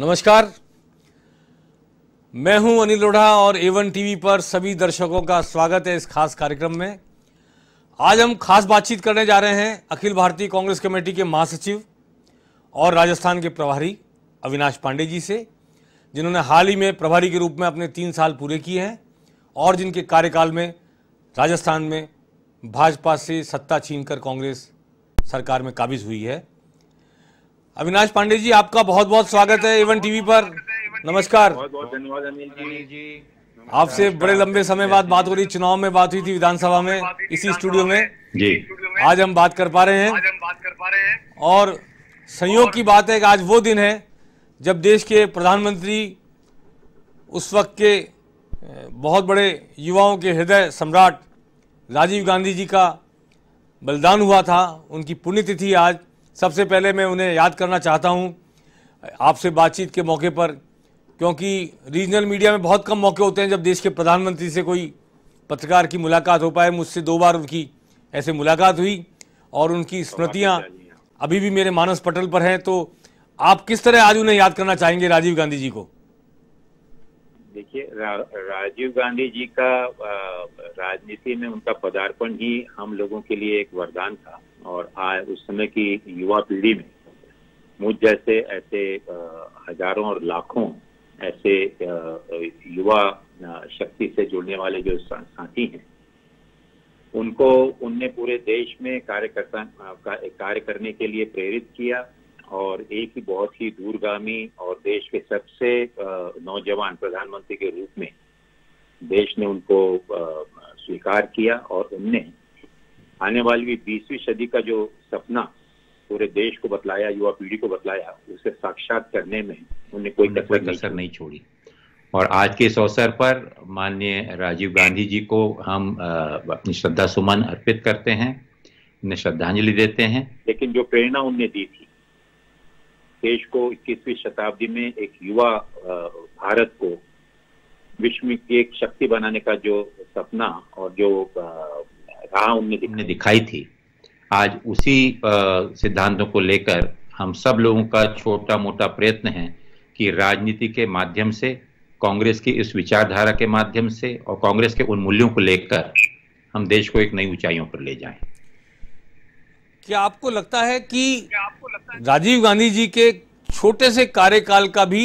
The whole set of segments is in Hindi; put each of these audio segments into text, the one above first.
नमस्कार मैं हूं अनिल लोढ़ा और एवन टीवी पर सभी दर्शकों का स्वागत है इस खास कार्यक्रम में आज हम खास बातचीत करने जा रहे हैं अखिल भारतीय कांग्रेस कमेटी के महासचिव और राजस्थान के प्रभारी अविनाश पांडे जी से जिन्होंने हाल ही में प्रभारी के रूप में अपने तीन साल पूरे किए हैं और जिनके कार्यकाल में राजस्थान में भाजपा से सत्ता छीनकर कांग्रेस सरकार में काबिज हुई है अविनाश पांडे जी आपका बहुत बहुत स्वागत है एवन टीवी पर नमस्कार आपसे बड़े लंबे समय बाद बात हो रही चुनाव में बात हुई थी विधानसभा में इसी स्टूडियो में जी आज हम बात कर पा रहे हैं और संयोग की बात है कि आज वो दिन है जब देश के प्रधानमंत्री उस वक्त के बहुत बड़े युवाओं के हृदय सम्राट राजीव गांधी जी का बलिदान हुआ था उनकी पुण्यतिथि आज सबसे पहले मैं उन्हें याद करना चाहता हूँ आपसे बातचीत के मौके पर क्योंकि रीजनल मीडिया में बहुत कम मौके होते हैं जब देश के प्रधानमंत्री से कोई पत्रकार की मुलाकात हो पाए मुझसे दो बार उनकी ऐसे मुलाकात हुई और उनकी स्मृतियाँ अभी भी मेरे मानस पटल पर हैं तो आप किस तरह आज उन्हें याद करना चाहेंगे राजीव गांधी जी को देखिए रा, राजीव गांधी जी का राजनीति में उनका पदार्पण ही हम लोगों के लिए एक वरदान था और आज उस समय की युवा पीढ़ी में मुझ जैसे ऐसे हजारों और लाखों ऐसे युवा शक्ति से जुड़ने वाले जो साथी हैं उनको उनने पूरे देश में कार्यकर्ता का कार्य करने के लिए प्रेरित किया और एक ही बहुत ही दूरगामी और देश के सबसे नौजवान प्रधानमंत्री के रूप में देश ने उनको स्वीकार किया और उनने आने वाली बीसवीं सदी का जो सपना पूरे देश को बतलाया युवा पीढ़ी को बतलाया उसे साक्षात करने में उन्हें कोई कसर नहीं, नहीं छोड़ी और आज के इस अवसर पर माननीय राजीव गांधी जी को हम अपनी श्रद्धा सुमन अर्पित करते हैं उन्हें श्रद्धांजलि देते हैं लेकिन जो प्रेरणा उनने दी थी देश को इक्कीसवीं शताब्दी में एक युवा भारत को विश्व की एक शक्ति बनाने का जो सपना और जो राह उनने दिखाई थी आज उसी सिद्धांतों को लेकर हम सब लोगों का छोटा मोटा प्रयत्न है कि राजनीति के माध्यम से कांग्रेस की इस विचारधारा के माध्यम से और कांग्रेस के उन मूल्यों को लेकर हम देश को एक नई ऊंचाइयों पर ले जाएं। क्या आपको लगता है कि राजीव गांधी जी के छोटे से कार्यकाल का भी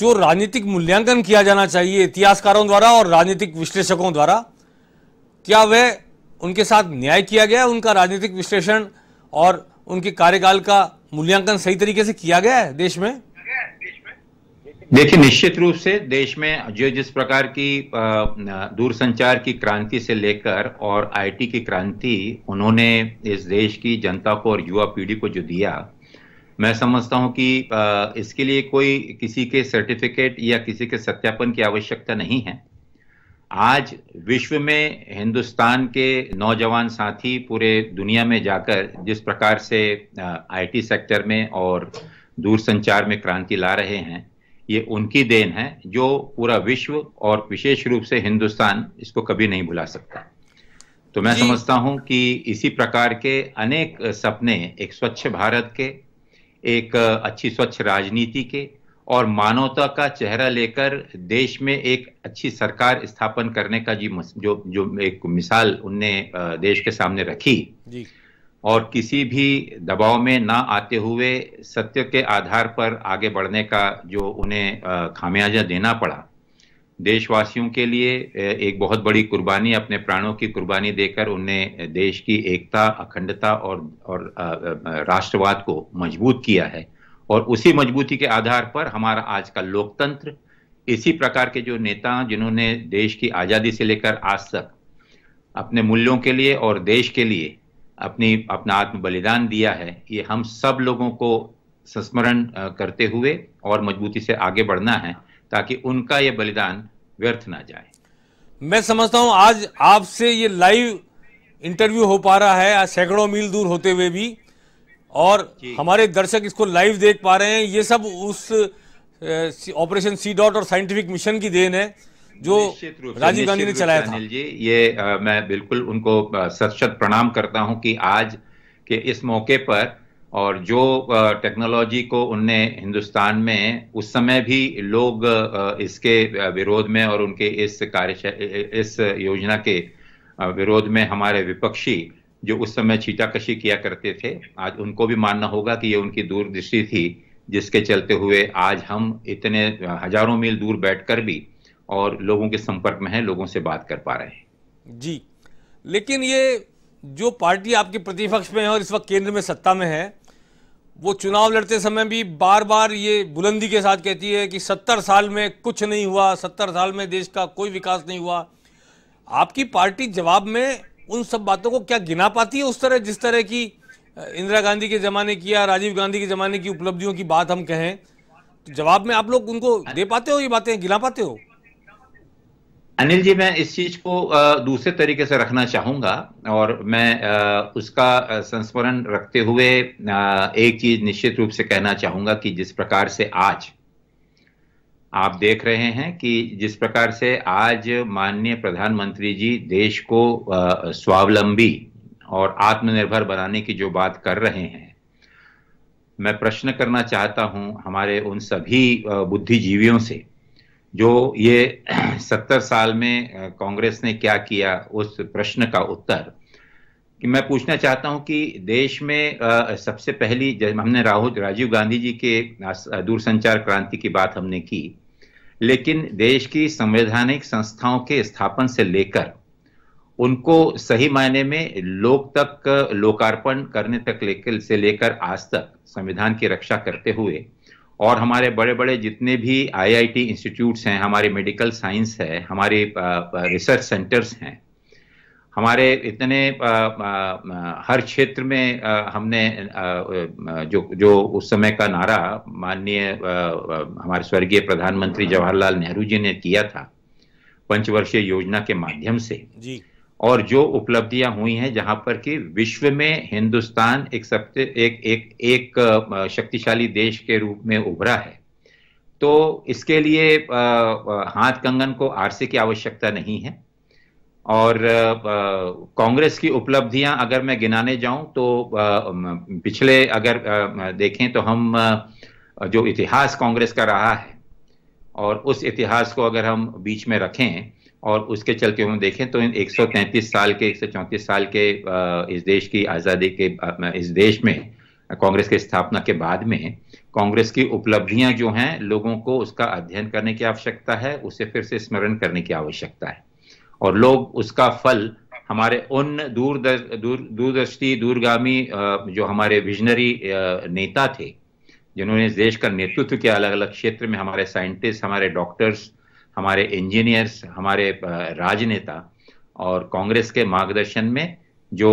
जो राजनीतिक मूल्यांकन किया जाना चाहिए इतिहासकारों द्वारा और राजनीतिक विश्लेषकों द्वारा क्या वह उनके साथ न्याय किया गया उनका राजनीतिक विश्लेषण और उनके कार्यकाल का मूल्यांकन सही तरीके से किया गया है देश में देखिए निश्चित रूप से देश में जो जिस प्रकार की दूरसंचार की क्रांति से लेकर और आईटी की क्रांति उन्होंने इस देश की जनता को और युवा पीढ़ी को जो दिया मैं समझता हूं कि इसके लिए कोई किसी के सर्टिफिकेट या किसी के सत्यापन की आवश्यकता नहीं है आज विश्व में हिंदुस्तान के नौजवान साथी पूरे दुनिया में जाकर जिस प्रकार से आईटी सेक्टर में और दूरसंचार में क्रांति ला रहे हैं ये उनकी देन है जो पूरा विश्व और विशेष रूप से हिंदुस्तान इसको कभी नहीं भुला सकता तो मैं समझता हूं कि इसी प्रकार के अनेक सपने एक स्वच्छ भारत के एक अच्छी स्वच्छ राजनीति के और मानवता का चेहरा लेकर देश में एक अच्छी सरकार स्थापन करने का जी जो जो एक मिसाल उनने देश के सामने रखी जी। और किसी भी दबाव में ना आते हुए सत्य के आधार पर आगे बढ़ने का जो उन्हें खामियाजा देना पड़ा देशवासियों के लिए एक बहुत बड़ी कुर्बानी अपने प्राणों की कुर्बानी देकर उन्हें देश की एकता अखंडता और और राष्ट्रवाद को मजबूत किया है और उसी मजबूती के आधार पर हमारा आज का लोकतंत्र इसी प्रकार के जो नेता जिन्होंने देश की आज़ादी से लेकर आज तक अपने मूल्यों के लिए और देश के लिए अपनी अपना आत्म बलिदान दिया है ये हम सब लोगों को संस्मरण करते हुए और मजबूती से आगे बढ़ना है ताकि उनका ये बलिदान व्यर्थ ना जाए मैं समझता हूं आज आपसे ये लाइव इंटरव्यू हो पा रहा है सैकड़ों मील दूर होते हुए भी और हमारे दर्शक इसको लाइव देख पा रहे हैं ये सब उस ऑपरेशन सी डॉट और साइंटिफिक मिशन की देन है जो राजीव गांधी ने चलाया था जी ये आ, मैं बिल्कुल उनको सशत प्रणाम करता हूं कि आज के इस मौके पर और जो टेक्नोलॉजी को उनने हिंदुस्तान में उस समय भी लोग इसके विरोध में और उनके इस कार्य इस योजना के विरोध में हमारे विपक्षी जो उस समय छीटाकशी किया करते थे आज उनको भी मानना होगा कि ये उनकी दूरदृष्टि थी जिसके चलते हुए आज हम इतने हजारों मील दूर बैठकर भी और लोगों के संपर्क में है लोगों से बात कर पा रहे हैं जी लेकिन ये जो पार्टी आपके प्रतिपक्ष में है और इस वक्त केंद्र में सत्ता में है वो चुनाव लड़ते समय भी बार बार ये बुलंदी के साथ कहती है कि सत्तर साल में कुछ नहीं हुआ सत्तर साल में देश का कोई विकास नहीं हुआ आपकी पार्टी जवाब में उन सब बातों को क्या गिना पाती है उस तरह जिस तरह की इंदिरा गांधी के जमाने की या राजीव गांधी के जमाने की उपलब्धियों की बात हम कहें तो जवाब में आप लोग उनको दे पाते हो ये बातें गिना पाते हो अनिल जी मैं इस चीज को दूसरे तरीके से रखना चाहूंगा और मैं उसका संस्मरण रखते हुए एक चीज निश्चित रूप से कहना चाहूंगा कि जिस प्रकार से आज आप देख रहे हैं कि जिस प्रकार से आज माननीय प्रधानमंत्री जी देश को स्वावलंबी और आत्मनिर्भर बनाने की जो बात कर रहे हैं मैं प्रश्न करना चाहता हूं हमारे उन सभी बुद्धिजीवियों से जो ये सत्तर साल में कांग्रेस ने क्या किया उस प्रश्न का उत्तर कि मैं पूछना चाहता हूं कि देश में सबसे पहली हमने राहुल राजीव गांधी जी के दूरसंचार क्रांति की बात हमने की लेकिन देश की संवैधानिक संस्थाओं के स्थापन से लेकर उनको सही मायने में लोक तक लोकार्पण करने तक लेकर से लेकर आज तक संविधान की रक्षा करते हुए और हमारे बड़े बड़े जितने भी आईआईटी इंस्टीट्यूट्स हैं हमारे मेडिकल साइंस है हमारे रिसर्च सेंटर्स हैं हमारे इतने आ, आ, हर क्षेत्र में आ, हमने जो जो उस समय का नारा माननीय हमारे स्वर्गीय प्रधानमंत्री जवाहरलाल नेहरू जी ने किया था पंचवर्षीय योजना के माध्यम से जी और जो उपलब्धियां हुई हैं जहां पर कि विश्व में हिंदुस्तान एक सबसे एक एक एक शक्तिशाली देश के रूप में उभरा है तो इसके लिए हाथ कंगन को आरसी की आवश्यकता नहीं है और कांग्रेस की उपलब्धियां अगर मैं गिनाने जाऊं तो पिछले अगर देखें तो हम जो इतिहास कांग्रेस का रहा है और उस इतिहास को अगर हम बीच में रखें और उसके चलते हम देखें तो इन 133 साल के 134 साल के इस देश की आज़ादी के इस देश में कांग्रेस के स्थापना के बाद में कांग्रेस की उपलब्धियां जो हैं लोगों को उसका अध्ययन करने की आवश्यकता है उसे फिर से स्मरण करने की आवश्यकता है और लोग उसका फल हमारे उन दूर दूरदृष्टि दूरगामी जो हमारे विजनरी नेता थे जिन्होंने इस देश का नेतृत्व किया अलग अलग क्षेत्र में हमारे साइंटिस्ट हमारे डॉक्टर्स हमारे इंजीनियर्स हमारे राजनेता और कांग्रेस के मार्गदर्शन में जो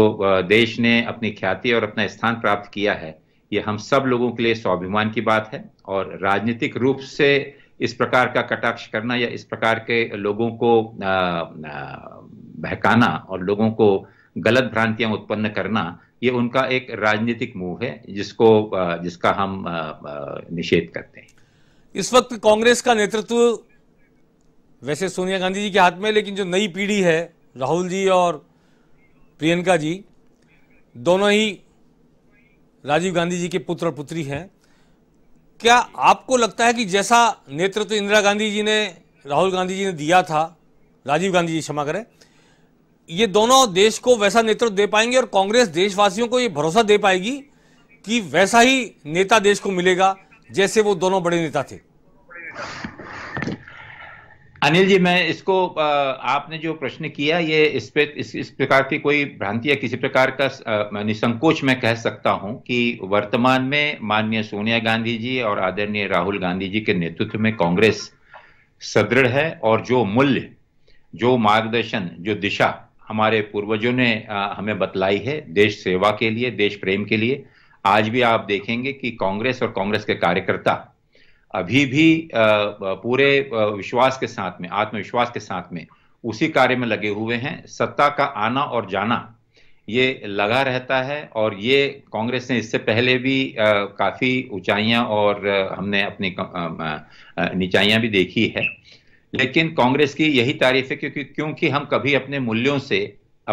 देश ने अपनी ख्याति और अपना स्थान प्राप्त किया है ये हम सब लोगों के लिए स्वाभिमान की बात है और राजनीतिक रूप से इस प्रकार का कटाक्ष करना या इस प्रकार के लोगों को बहकाना और लोगों को गलत भ्रांतियां उत्पन्न करना ये उनका एक राजनीतिक मूव है जिसको जिसका हम निषेध करते हैं इस वक्त कांग्रेस का नेतृत्व वैसे सोनिया गांधी जी के हाथ में लेकिन जो नई पीढ़ी है राहुल जी और प्रियंका जी दोनों ही राजीव गांधी जी के पुत्र और पुत्री हैं क्या आपको लगता है कि जैसा नेतृत्व तो इंदिरा गांधी जी ने राहुल गांधी जी ने दिया था राजीव गांधी जी क्षमा करें ये दोनों देश को वैसा नेतृत्व दे पाएंगे और कांग्रेस देशवासियों को ये भरोसा दे पाएगी कि वैसा ही नेता देश को मिलेगा जैसे वो दोनों बड़े नेता थे अनिल जी मैं इसको आपने जो प्रश्न किया ये इस पे इस, इस प्रकार की कोई भ्रांति या किसी प्रकार का निसंकोच मैं कह सकता हूं कि वर्तमान में माननीय सोनिया गांधी जी और आदरणीय राहुल गांधी जी के नेतृत्व में कांग्रेस सदृढ़ है और जो मूल्य जो मार्गदर्शन जो दिशा हमारे पूर्वजों ने हमें बतलाई है देश सेवा के लिए देश प्रेम के लिए आज भी आप देखेंगे कि कांग्रेस और कांग्रेस के कार्यकर्ता अभी भी पूरे विश्वास के साथ में आत्मविश्वास के साथ में उसी कार्य में लगे हुए हैं सत्ता का आना और जाना ये लगा रहता है और ये कांग्रेस ने इससे पहले भी काफ़ी ऊंचाइयां और हमने अपनी निचाइयां भी देखी है लेकिन कांग्रेस की यही तारीफ है क्योंकि क्योंकि हम कभी अपने मूल्यों से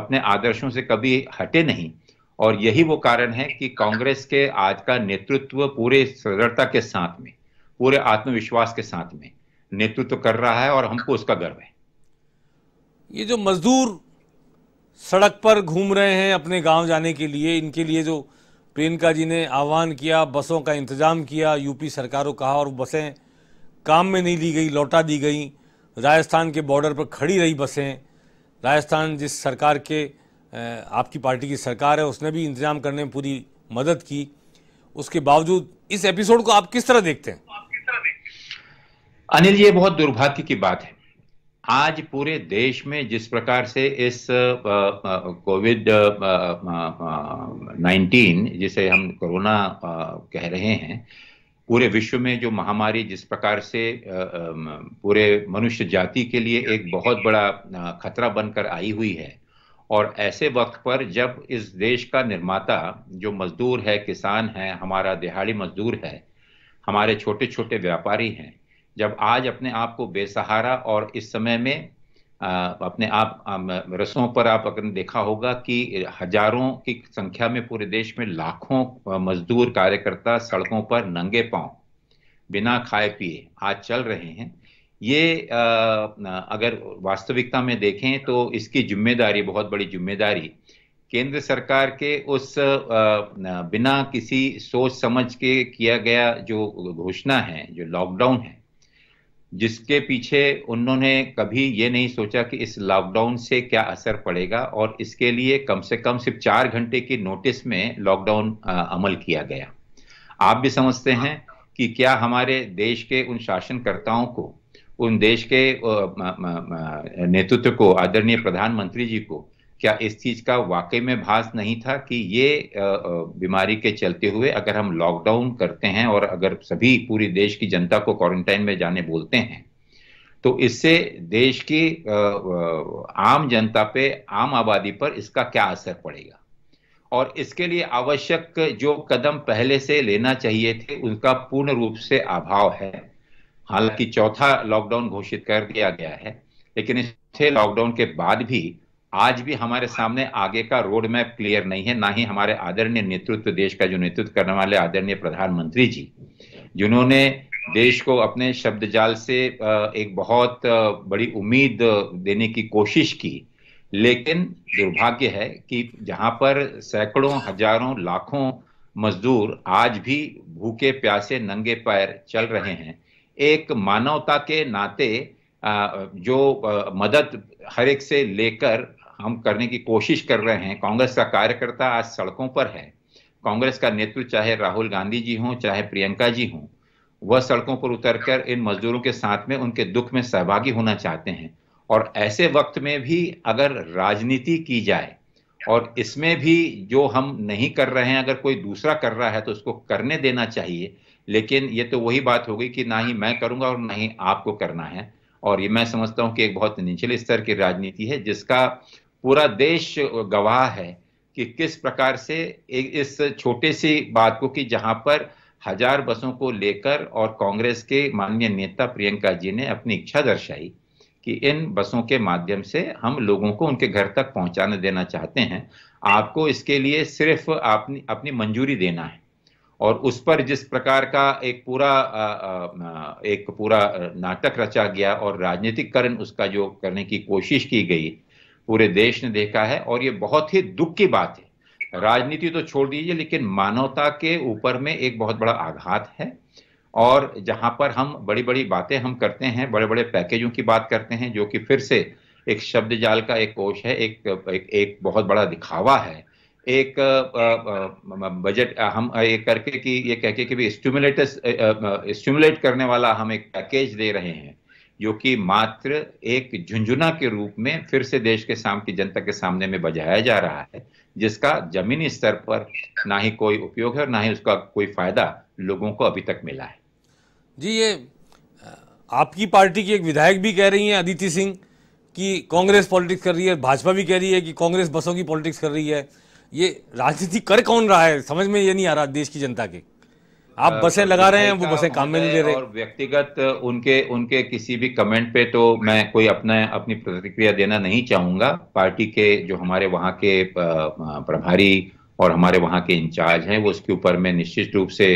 अपने आदर्शों से कभी हटे नहीं और यही वो कारण है कि कांग्रेस के आज का नेतृत्व पूरे सदृढ़ता के साथ में पूरे आत्मविश्वास के साथ में नेतृत्व तो कर रहा है और हमको उसका गर्व है ये जो मजदूर सड़क पर घूम रहे हैं अपने गांव जाने के लिए इनके लिए जो प्रियंका जी ने आह्वान किया बसों का इंतजाम किया यूपी सरकार को कहा और बसें काम में नहीं ली गई लौटा दी गई राजस्थान के बॉर्डर पर खड़ी रही बसें राजस्थान जिस सरकार के आपकी पार्टी की सरकार है उसने भी इंतजाम करने में पूरी मदद की उसके बावजूद इस एपिसोड को आप किस तरह देखते हैं अनिल ये बहुत दुर्भाग्य की बात है आज पूरे देश में जिस प्रकार से इस कोविड नाइन्टीन जिसे हम कोरोना कह रहे हैं पूरे विश्व में जो महामारी जिस प्रकार से पूरे मनुष्य जाति के लिए एक बहुत बड़ा खतरा बनकर आई हुई है और ऐसे वक्त पर जब इस देश का निर्माता जो मजदूर है किसान है हमारा दिहाड़ी मजदूर है हमारे छोटे छोटे व्यापारी हैं जब आज अपने आप को बेसहारा और इस समय में आ, अपने आप रसों पर आप अगर देखा होगा कि हजारों की संख्या में पूरे देश में लाखों मजदूर कार्यकर्ता सड़कों पर नंगे पांव बिना खाए पिए आज चल रहे हैं ये आ, अगर वास्तविकता में देखें तो इसकी जिम्मेदारी बहुत बड़ी जिम्मेदारी केंद्र सरकार के उस बिना किसी सोच समझ के किया गया जो घोषणा है जो लॉकडाउन है जिसके पीछे उन्होंने कभी ये नहीं सोचा कि इस लॉकडाउन से क्या असर पड़ेगा और इसके लिए कम से कम सिर्फ चार घंटे की नोटिस में लॉकडाउन अमल किया गया आप भी समझते हैं कि क्या हमारे देश के उन शासनकर्ताओं को उन देश के नेतृत्व को आदरणीय प्रधानमंत्री जी को क्या इस चीज का वाकई में भास नहीं था कि ये बीमारी के चलते हुए अगर हम लॉकडाउन करते हैं और अगर सभी पूरी देश की जनता को क्वारंटाइन में जाने बोलते हैं तो इससे देश की आम जनता पे आम आबादी पर इसका क्या असर पड़ेगा और इसके लिए आवश्यक जो कदम पहले से लेना चाहिए थे उनका पूर्ण रूप से अभाव है हालांकि चौथा लॉकडाउन घोषित कर दिया गया है लेकिन इस लॉकडाउन के बाद भी आज भी हमारे सामने आगे का रोड मैप क्लियर नहीं है ना ही हमारे आदरणीय नेतृत्व देश का जो नेतृत्व करने वाले आदरणीय प्रधानमंत्री जी जिन्होंने देश को अपने शब्द जाल से एक बहुत बड़ी उम्मीद देने की कोशिश की लेकिन दुर्भाग्य है कि जहां पर सैकड़ों हजारों लाखों मजदूर आज भी भूखे प्यासे नंगे पैर चल रहे हैं एक मानवता के नाते जो मदद हर एक से लेकर हम करने की कोशिश कर रहे हैं कांग्रेस का कार्यकर्ता आज सड़कों पर है कांग्रेस का नेतृत्व चाहे राहुल गांधी जी हों चाहे प्रियंका जी हों वह सड़कों पर उतरकर इन मजदूरों के साथ में उनके दुख में सहभागी होना चाहते हैं और ऐसे वक्त में भी अगर राजनीति की जाए और इसमें भी जो हम नहीं कर रहे हैं अगर कोई दूसरा कर रहा है तो उसको करने देना चाहिए लेकिन ये तो वही बात हो गई कि ना ही मैं करूंगा और ना ही आपको करना है और ये मैं समझता हूं कि एक बहुत निचले स्तर की राजनीति है जिसका पूरा देश गवाह है कि किस प्रकार से इस छोटे सी बात को कि जहां पर हजार बसों को लेकर और कांग्रेस के माननीय नेता प्रियंका जी ने अपनी इच्छा दर्शाई कि इन बसों के माध्यम से हम लोगों को उनके घर तक पहुंचाने देना चाहते हैं आपको इसके लिए सिर्फ आपनी अपनी मंजूरी देना है और उस पर जिस प्रकार का एक पूरा एक पूरा नाटक रचा गया और राजनीतिकरण उसका जो करने की कोशिश की गई पूरे देश ने देखा है और ये बहुत ही दुख की बात है राजनीति तो छोड़ दीजिए लेकिन मानवता के ऊपर में एक बहुत बड़ा आघात है और जहां पर हम बड़ी बड़ी बातें हम करते हैं बड़े बड़े पैकेजों की बात करते हैं जो कि फिर से एक शब्द जाल का एक कोष है एक एक, एक बहुत बड़ा दिखावा है एक बजट हम ये करके कि ये कह के कि भी स्टिमुलेटस स्टिमुलेट करने वाला हम एक पैकेज दे रहे हैं जो कि मात्र एक झुंझुना के रूप में फिर से देश के सामने की जनता के सामने में बजाया जा रहा है जिसका जमीनी स्तर पर ना ही कोई उपयोग है और ना ही उसका कोई फायदा लोगों को अभी तक मिला है जी ये आपकी पार्टी की एक विधायक भी कह रही हैं अदिति सिंह कि कांग्रेस पॉलिटिक्स कर रही है भाजपा भी कह रही है कि कांग्रेस बसों की पॉलिटिक्स कर रही है ये राजनीति कर कौन रहा है समझ में ये नहीं आ रहा देश की जनता के आप बसें तो लगा रहे हैं वो बसें काम में नहीं ले रहे और व्यक्तिगत उनके उनके किसी भी कमेंट पे तो मैं कोई अपना अपनी प्रतिक्रिया देना नहीं चाहूंगा पार्टी के जो हमारे वहाँ के प्रभारी और हमारे वहाँ के इंचार्ज हैं वो उसके ऊपर मैं निश्चित रूप से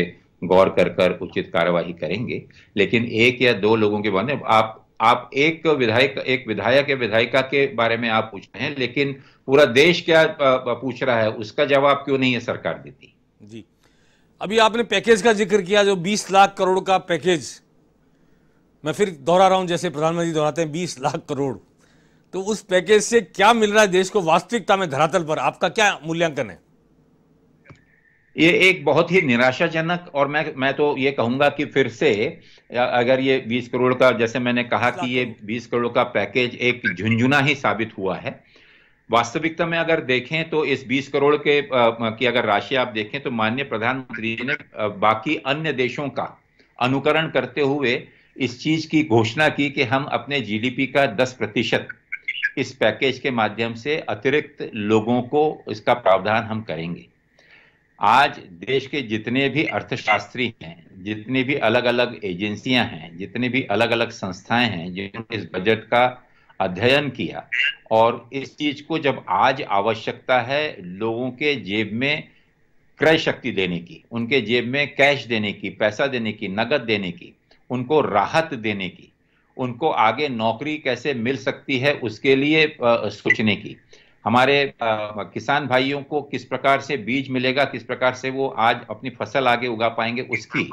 गौर कर कर उचित कार्यवाही करेंगे लेकिन एक या दो लोगों के बारे में आप आप एक विधायक एक विधायक या विधायिका के बारे में आप पूछ रहे हैं लेकिन पूरा देश क्या पूछ रहा है उसका जवाब क्यों नहीं है सरकार देती जी अभी आपने पैकेज का जिक्र किया जो 20 लाख करोड़ का पैकेज मैं फिर दोहरा रहा हूं जैसे प्रधानमंत्री दोहराते हैं 20 लाख करोड़ तो उस पैकेज से क्या मिल रहा है देश को वास्तविकता में धरातल पर आपका क्या मूल्यांकन है ये एक बहुत ही निराशाजनक और मैं मैं तो ये कहूंगा कि फिर से अगर ये 20 करोड़ का जैसे मैंने कहा कि ये 20 करोड़ का पैकेज एक झुंझुना ही साबित हुआ है वास्तविकता में अगर देखें तो इस 20 करोड़ के आ, की अगर राशि आप देखें तो माननीय प्रधानमंत्री ने बाकी अन्य देशों का अनुकरण करते हुए इस चीज की घोषणा की कि हम अपने जीडीपी का 10 प्रतिशत इस पैकेज के माध्यम से अतिरिक्त लोगों को इसका प्रावधान हम करेंगे आज देश के जितने भी अर्थशास्त्री हैं जितनी भी अलग अलग एजेंसियां हैं जितनी भी अलग अलग संस्थाएं हैं जिन्होंने इस बजट का अध्ययन किया और इस चीज को जब आज आवश्यकता है लोगों के जेब में क्रय शक्ति देने की उनके जेब में कैश देने की पैसा देने की नकद देने की उनको राहत देने की उनको आगे नौकरी कैसे मिल सकती है उसके लिए सोचने की हमारे आ, किसान भाइयों को किस प्रकार से बीज मिलेगा किस प्रकार से वो आज अपनी फसल आगे उगा पाएंगे उसकी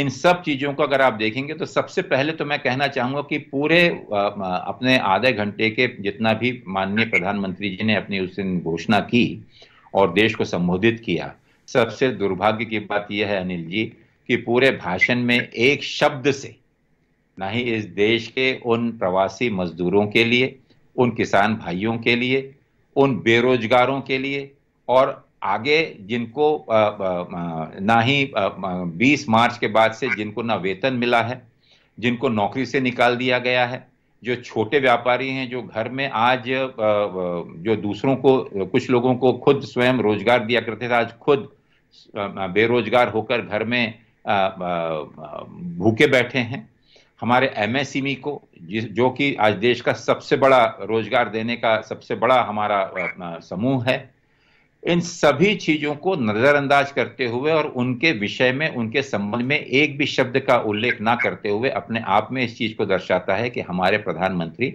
इन सब चीज़ों को अगर आप देखेंगे तो सबसे पहले तो मैं कहना चाहूंगा कि पूरे अपने आधे घंटे के जितना भी माननीय प्रधानमंत्री जी ने अपनी उस दिन घोषणा की और देश को संबोधित किया सबसे दुर्भाग्य की बात यह है अनिल जी कि पूरे भाषण में एक शब्द से ना ही इस देश के उन प्रवासी मजदूरों के लिए उन किसान भाइयों के लिए उन बेरोजगारों के लिए और आगे जिनको ना ही 20 मार्च के बाद से जिनको ना वेतन मिला है जिनको नौकरी से निकाल दिया गया है जो छोटे व्यापारी हैं जो घर में आज जो दूसरों को कुछ लोगों को खुद स्वयं रोजगार दिया करते थे आज खुद बेरोजगार होकर घर में भूखे बैठे हैं हमारे एमएसएमई को जिस जो कि आज देश का सबसे बड़ा रोजगार देने का सबसे बड़ा हमारा समूह है इन सभी चीजों को नजरअंदाज करते हुए और उनके विषय में उनके संबंध में एक भी शब्द का उल्लेख ना करते हुए अपने आप में इस चीज को दर्शाता है कि हमारे प्रधानमंत्री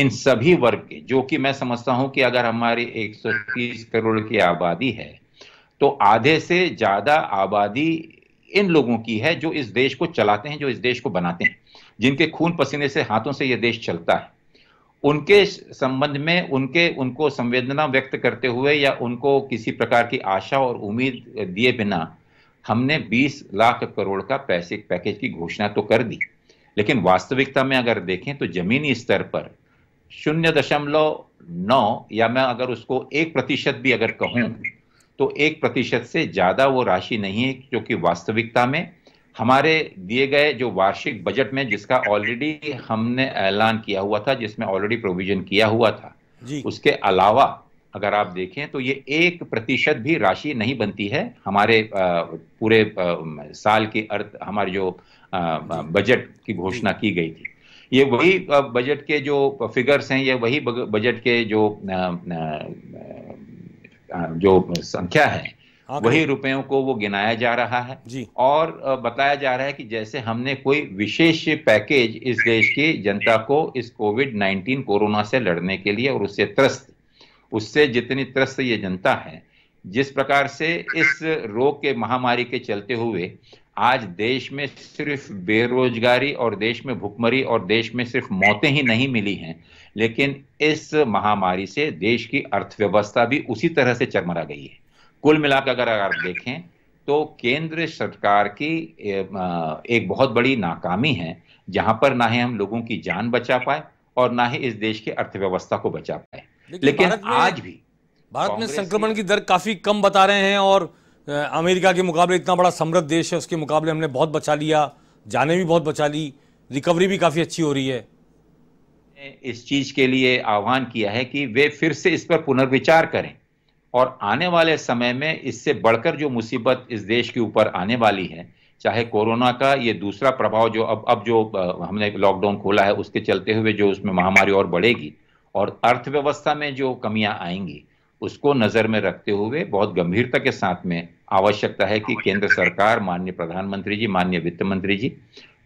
इन सभी वर्ग के जो कि मैं समझता हूं कि अगर हमारी 130 करोड़ की आबादी है तो आधे से ज्यादा आबादी इन लोगों की है जो इस देश को चलाते हैं जो इस देश को बनाते हैं जिनके खून पसीने से हाथों से यह देश चलता है उनके संबंध में उनके उनको संवेदना व्यक्त करते हुए या उनको किसी प्रकार की आशा और उम्मीद दिए बिना हमने 20 लाख करोड़ का पैसे पैकेज की घोषणा तो कर दी लेकिन वास्तविकता में अगर देखें तो जमीनी स्तर पर शून्य दशमलव नौ या मैं अगर उसको एक प्रतिशत भी अगर कहूं तो एक प्रतिशत से ज़्यादा वो राशि नहीं है क्योंकि वास्तविकता में हमारे दिए गए जो वार्षिक बजट में जिसका ऑलरेडी हमने ऐलान किया हुआ था जिसमें ऑलरेडी प्रोविजन किया हुआ था उसके अलावा अगर आप देखें तो ये एक प्रतिशत भी राशि नहीं बनती है हमारे पूरे साल के अर्थ हमारे जो बजट की घोषणा की गई थी ये वही बजट के जो फिगर्स हैं ये वही बजट के जो जो संख्या है वही रुपयों को वो गिनाया जा रहा है और बताया जा रहा है कि जैसे हमने कोई विशेष पैकेज इस देश की जनता को इस कोविड 19 कोरोना से लड़ने के लिए और उससे त्रस्त उससे जितनी त्रस्त ये जनता है जिस प्रकार से इस रोग के महामारी के चलते हुए आज देश में सिर्फ बेरोजगारी और देश में भुखमरी और देश में सिर्फ मौतें ही नहीं मिली हैं लेकिन इस महामारी से देश की अर्थव्यवस्था भी उसी तरह से चरमरा गई है कुल मिलाकर अगर आप देखें तो केंद्र सरकार की एक बहुत बड़ी नाकामी है जहां पर ना ही हम लोगों की जान बचा पाए और ना ही इस देश की अर्थव्यवस्था को बचा पाए लेकिन, आज भी भारत में संक्रमण की दर काफी कम बता रहे हैं और अमेरिका के मुकाबले इतना बड़ा समृद्ध देश है उसके मुकाबले हमने बहुत बचा लिया जाने भी बहुत बचा ली रिकवरी भी काफी अच्छी हो रही है इस चीज के लिए आह्वान किया है कि वे फिर से इस पर पुनर्विचार करें और आने वाले समय में इससे बढ़कर जो मुसीबत इस देश के ऊपर आने वाली है चाहे कोरोना का ये दूसरा प्रभाव जो अब अब जो हमने लॉकडाउन खोला है उसके चलते हुए जो उसमें महामारी और बढ़ेगी और अर्थव्यवस्था में जो कमियां आएंगी उसको नजर में रखते हुए बहुत गंभीरता के साथ में आवश्यकता है कि केंद्र सरकार माननीय प्रधानमंत्री जी माननीय वित्त मंत्री जी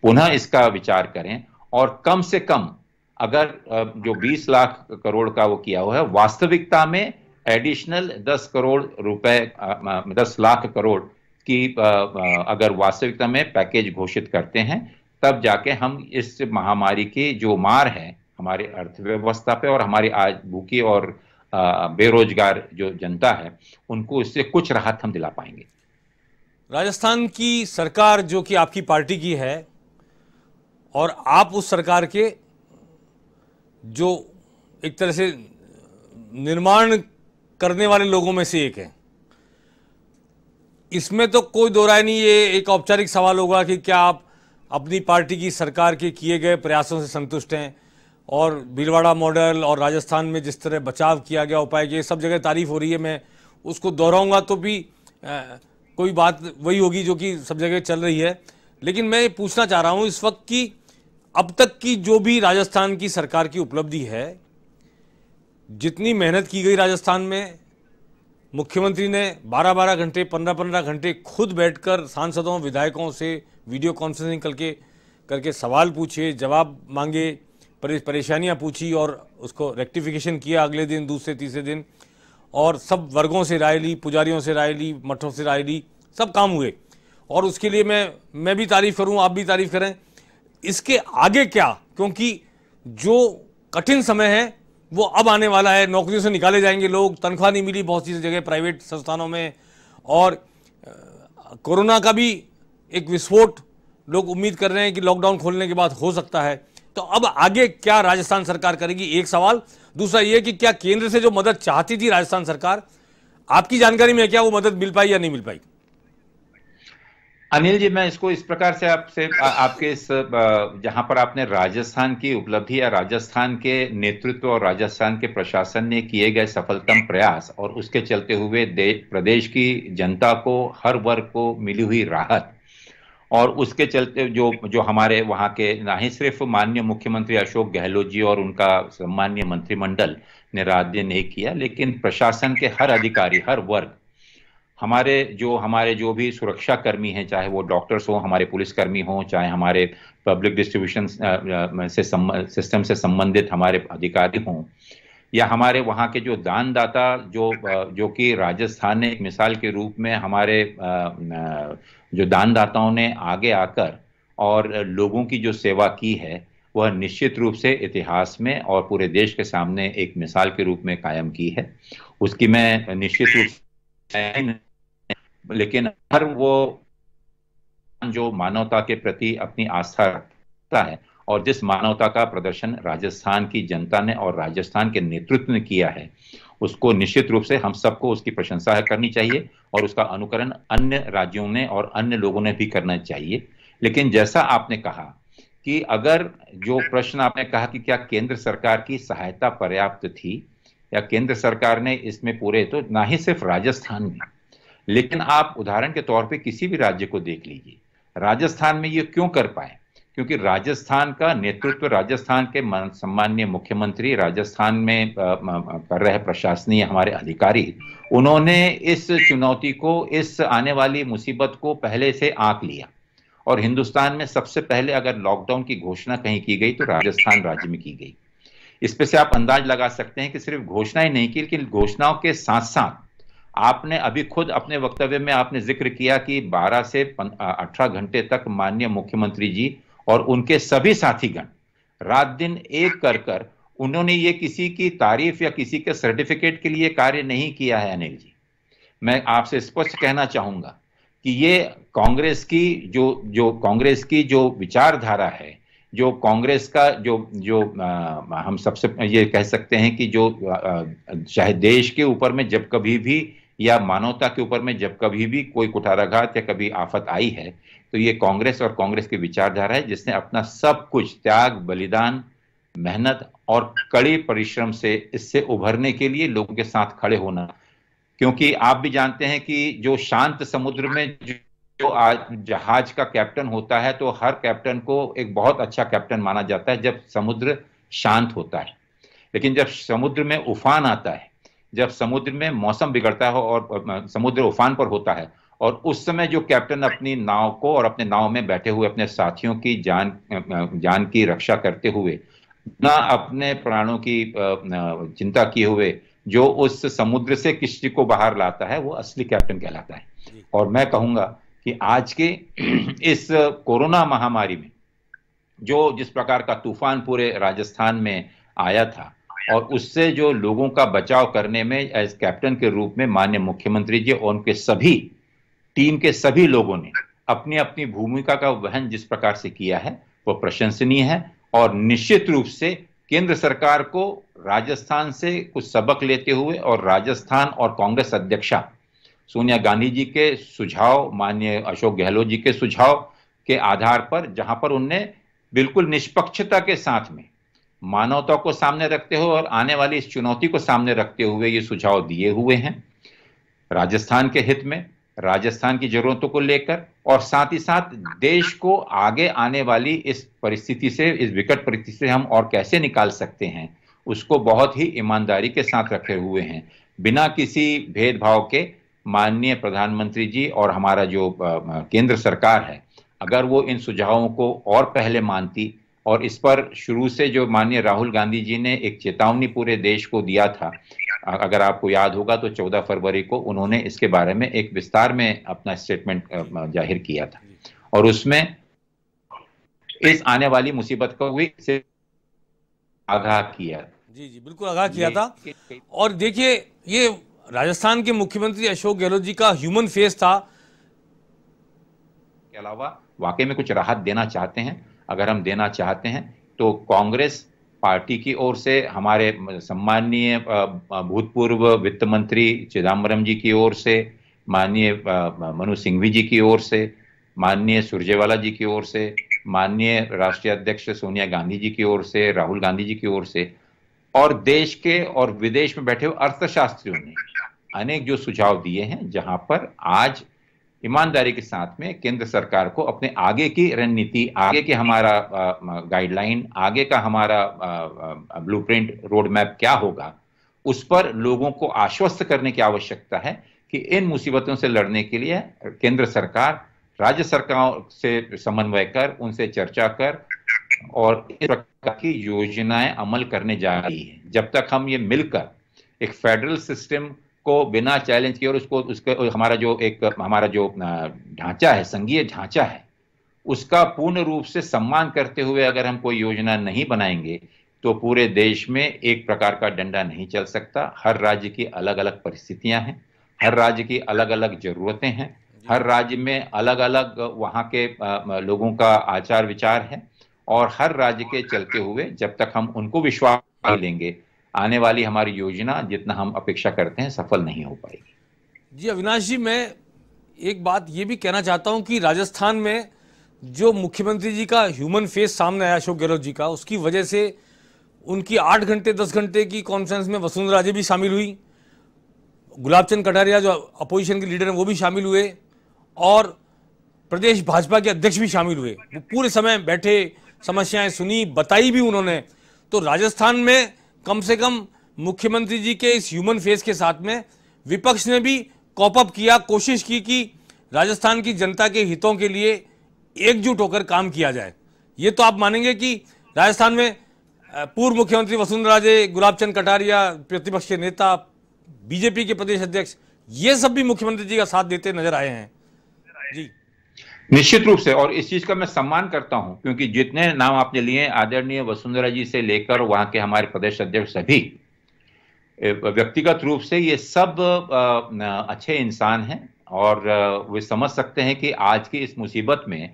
पुनः इसका विचार करें और कम से कम अगर जो 20 लाख करोड़ का वो किया हुआ है वास्तविकता में एडिशनल दस करोड़ रुपए दस लाख करोड़ की अगर वास्तविकता में पैकेज घोषित करते हैं तब जाके हम इस महामारी की जो मार है हमारे अर्थव्यवस्था पे और हमारी आज भूखी और बेरोजगार जो जनता है उनको इससे कुछ राहत हम दिला पाएंगे राजस्थान की सरकार जो कि आपकी पार्टी की है और आप उस सरकार के जो एक तरह से निर्माण करने वाले लोगों में से एक हैं इसमें तो कोई दो नहीं ये एक औपचारिक सवाल होगा कि क्या आप अपनी पार्टी की सरकार के किए गए प्रयासों से संतुष्ट हैं और भीलवाड़ा मॉडल और राजस्थान में जिस तरह बचाव किया गया उपाय किए सब जगह तारीफ हो रही है मैं उसको दोहराऊंगा तो भी आ, कोई बात वही होगी जो कि सब जगह चल रही है लेकिन मैं ये पूछना चाह रहा हूँ इस वक्त की अब तक की जो भी राजस्थान की सरकार की उपलब्धि है जितनी मेहनत की गई राजस्थान में मुख्यमंत्री ने 12-12 घंटे 15-15 घंटे खुद बैठकर सांसदों विधायकों से वीडियो कॉन्फ्रेंसिंग करके करके सवाल पूछे जवाब मांगे परेशानियां पूछी और उसको रेक्टिफिकेशन किया अगले दिन दूसरे तीसरे दिन और सब वर्गों से राय ली पुजारियों से राय ली मठों से राय ली सब काम हुए और उसके लिए मैं मैं भी तारीफ़ करूँ आप भी तारीफ़ करें इसके आगे क्या क्योंकि जो कठिन समय है वो अब आने वाला है नौकरियों से निकाले जाएंगे लोग तनख्वाह नहीं मिली बहुत सी जगह प्राइवेट संस्थानों में और कोरोना का भी एक विस्फोट लोग उम्मीद कर रहे हैं कि लॉकडाउन खोलने के बाद हो सकता है तो अब आगे क्या राजस्थान सरकार करेगी एक सवाल दूसरा ये कि क्या केंद्र से जो मदद चाहती थी राजस्थान सरकार आपकी जानकारी में क्या वो मदद मिल पाई या नहीं मिल पाई अनिल जी मैं इसको इस प्रकार से आपसे आपके इस जहां पर आपने राजस्थान की उपलब्धि या राजस्थान के नेतृत्व और राजस्थान के प्रशासन ने किए गए सफलतम प्रयास और उसके चलते हुए प्रदेश की जनता को हर वर्ग को मिली हुई राहत और उसके चलते जो जो हमारे वहाँ के ना ही सिर्फ माननीय मुख्यमंत्री अशोक गहलोत जी और उनका सम्मान्य मंत्रिमंडल ने राज्य नहीं किया लेकिन प्रशासन के हर अधिकारी हर वर्ग हमारे जो हमारे जो भी सुरक्षा कर्मी हैं चाहे वो डॉक्टर्स हों हमारे पुलिसकर्मी हों चाहे हमारे पब्लिक डिस्ट्रीब्यूशन से सिस्टम से संबंधित हमारे अधिकारी हों या हमारे वहाँ के जो दानदाता जो जो कि राजस्थान ने एक मिसाल के रूप में हमारे जो दानदाताओं ने आगे आकर और लोगों की जो सेवा की है वह निश्चित रूप से इतिहास में और पूरे देश के सामने एक मिसाल के रूप में कायम की है उसकी मैं निश्चित रूप से लेकिन हर वो जो मानवता के प्रति अपनी आस्था रखता है और जिस मानवता का प्रदर्शन राजस्थान की जनता ने और राजस्थान के नेतृत्व ने किया है उसको निश्चित रूप से हम सबको उसकी प्रशंसा करनी चाहिए और उसका अनुकरण अन्य राज्यों ने और अन्य लोगों ने भी करना चाहिए लेकिन जैसा आपने कहा कि अगर जो प्रश्न आपने कहा कि क्या केंद्र सरकार की सहायता पर्याप्त थी या केंद्र सरकार ने इसमें पूरे तो ना ही सिर्फ राजस्थान में लेकिन आप उदाहरण के तौर पे किसी भी राज्य को देख लीजिए राजस्थान में ये क्यों कर पाए क्योंकि राजस्थान का नेतृत्व राजस्थान के सम्मान्य मुख्यमंत्री राजस्थान में कर रहे प्रशासनीय हमारे अधिकारी उन्होंने इस चुनौती को इस आने वाली मुसीबत को पहले से आंक लिया और हिंदुस्तान में सबसे पहले अगर लॉकडाउन की घोषणा कहीं की गई तो राजस्थान राज्य में की गई इस पे से आप अंदाज लगा सकते हैं कि सिर्फ घोषणा ही नहीं की लेकिन घोषणाओं के साथ साथ आपने अभी खुद अपने वक्तव्य में आपने जिक्र किया कि 12 से 18 घंटे तक माननीय मुख्यमंत्री जी और उनके सभी साथीगण रात दिन एक कर कर उन्होंने ये किसी की तारीफ या किसी के सर्टिफिकेट के लिए कार्य नहीं किया है अनिल जी मैं आपसे स्पष्ट कहना चाहूंगा कि ये कांग्रेस की जो जो कांग्रेस की जो विचारधारा है जो कांग्रेस का जो जो आ, हम सबसे ये कह सकते हैं कि जो चाहे देश के ऊपर में जब कभी भी या मानवता के ऊपर में जब कभी भी कोई कुठाराघात या कभी आफत आई है तो ये कांग्रेस और कांग्रेस की विचारधारा है जिसने अपना सब कुछ त्याग बलिदान मेहनत और कड़े परिश्रम से इससे उभरने के लिए लोगों के साथ खड़े होना क्योंकि आप भी जानते हैं कि जो शांत समुद्र में जो आज जहाज का कैप्टन होता है तो हर कैप्टन को एक बहुत अच्छा कैप्टन माना जाता है जब समुद्र शांत होता है लेकिन जब समुद्र में उफान आता है जब समुद्र में मौसम बिगड़ता हो और समुद्र उफान पर होता है और उस समय जो कैप्टन अपनी नाव को और अपने नाव में बैठे हुए अपने साथियों की जान जान की रक्षा करते हुए ना अपने प्राणों की चिंता किए हुए जो उस समुद्र से किश्ती को बाहर लाता है वो असली कैप्टन कहलाता है और मैं कहूंगा कि आज के इस कोरोना महामारी में जो जिस प्रकार का तूफान पूरे राजस्थान में आया था और उससे जो लोगों का बचाव करने में एज कैप्टन के रूप में माननीय मुख्यमंत्री जी और उनके सभी टीम के सभी लोगों ने अपनी अपनी भूमिका का वहन जिस प्रकार से किया है वो प्रशंसनीय है और निश्चित रूप से केंद्र सरकार को राजस्थान से कुछ सबक लेते हुए और राजस्थान और कांग्रेस अध्यक्षा सोनिया गांधी जी के सुझाव माननीय अशोक गहलोत जी के सुझाव के आधार पर जहां पर उनने बिल्कुल निष्पक्षता के साथ में मानवता को सामने रखते हुए और आने वाली इस चुनौती को सामने रखते हुए ये सुझाव दिए हुए हैं राजस्थान के हित में राजस्थान की जरूरतों को लेकर और साथ ही साथ देश को आगे आने वाली इस परिस्थिति से इस विकट परिस्थिति से हम और कैसे निकाल सकते हैं उसको बहुत ही ईमानदारी के साथ रखे हुए हैं बिना किसी भेदभाव के माननीय प्रधानमंत्री जी और हमारा जो केंद्र सरकार है अगर वो इन सुझावों को और पहले मानती और इस पर शुरू से जो माननीय राहुल गांधी जी ने एक चेतावनी पूरे देश को दिया था अगर आपको याद होगा तो 14 फरवरी को उन्होंने इसके बारे में एक विस्तार में अपना स्टेटमेंट जाहिर किया था और उसमें इस आने वाली मुसीबत को भी आगाह किया जी जी बिल्कुल आगाह किया था और देखिए ये राजस्थान के मुख्यमंत्री अशोक गहलोत जी का ह्यूमन फेस था के अलावा वाकई में कुछ राहत देना चाहते हैं अगर हम देना चाहते हैं तो कांग्रेस पार्टी की ओर से हमारे सम्माननीय भूतपूर्व वित्त मंत्री चिदम्बरम जी की ओर से माननीय मनु सिंघवी जी की ओर से माननीय सुरजेवाला जी की ओर से माननीय राष्ट्रीय अध्यक्ष सोनिया गांधी जी की ओर से राहुल गांधी जी की ओर से और देश के और विदेश में बैठे हुए अर्थशास्त्रियों ने अनेक जो सुझाव दिए हैं जहां पर आज ईमानदारी के साथ में केंद्र सरकार को अपने आगे की रणनीति आगे के हमारा गाइडलाइन आगे का हमारा प्रिंट रोड मैप क्या होगा उस पर लोगों को आश्वस्त करने की आवश्यकता है कि इन मुसीबतों से लड़ने के लिए केंद्र सरकार राज्य सरकार से समन्वय कर उनसे चर्चा कर और इस प्रकार की योजनाएं अमल करने जा रही है जब तक हम ये मिलकर एक फेडरल सिस्टम को बिना चैलेंज किए और उसको उसके हमारा जो एक हमारा जो ढांचा है संघीय ढांचा है उसका पूर्ण रूप से सम्मान करते हुए अगर हम कोई योजना नहीं बनाएंगे तो पूरे देश में एक प्रकार का डंडा नहीं चल सकता हर राज्य की अलग अलग परिस्थितियां हैं हर राज्य की अलग अलग जरूरतें हैं हर राज्य में अलग अलग वहाँ के लोगों का आचार विचार है और हर राज्य के चलते हुए जब तक हम उनको विश्वास लेंगे आने वाली हमारी योजना जितना हम अपेक्षा करते हैं सफल नहीं हो पाएगी जी अविनाश जी मैं एक बात ये भी कहना चाहता हूँ कि राजस्थान में जो मुख्यमंत्री जी का ह्यूमन फेस सामने आया अशोक गहलोत जी का उसकी वजह से उनकी आठ घंटे दस घंटे की कॉन्फ्रेंस में वसुंधरा राजे भी शामिल हुई गुलाब चंद कटारिया जो अपोजिशन के लीडर हैं वो भी शामिल हुए और प्रदेश भाजपा के अध्यक्ष भी शामिल हुए वो पूरे समय बैठे समस्याएं सुनी बताई भी उन्होंने तो राजस्थान में कम से कम मुख्यमंत्री जी के इस ह्यूमन फेस के साथ में विपक्ष ने भी कॉपअप किया कोशिश की कि राजस्थान की जनता के हितों के लिए एकजुट होकर काम किया जाए ये तो आप मानेंगे कि राजस्थान में पूर्व मुख्यमंत्री वसुंधरा राजे गुलाबचंद कटारिया प्रतिपक्ष के नेता बीजेपी के प्रदेश अध्यक्ष ये सब भी मुख्यमंत्री जी का साथ देते नजर आए हैं जी निश्चित रूप से और इस चीज का मैं सम्मान करता हूं क्योंकि जितने नाम आपने लिए आदरणीय वसुंधरा जी से लेकर वहां के हमारे प्रदेश अध्यक्ष सभी व्यक्तिगत रूप से ये सब अच्छे इंसान हैं और वे समझ सकते हैं कि आज की इस मुसीबत में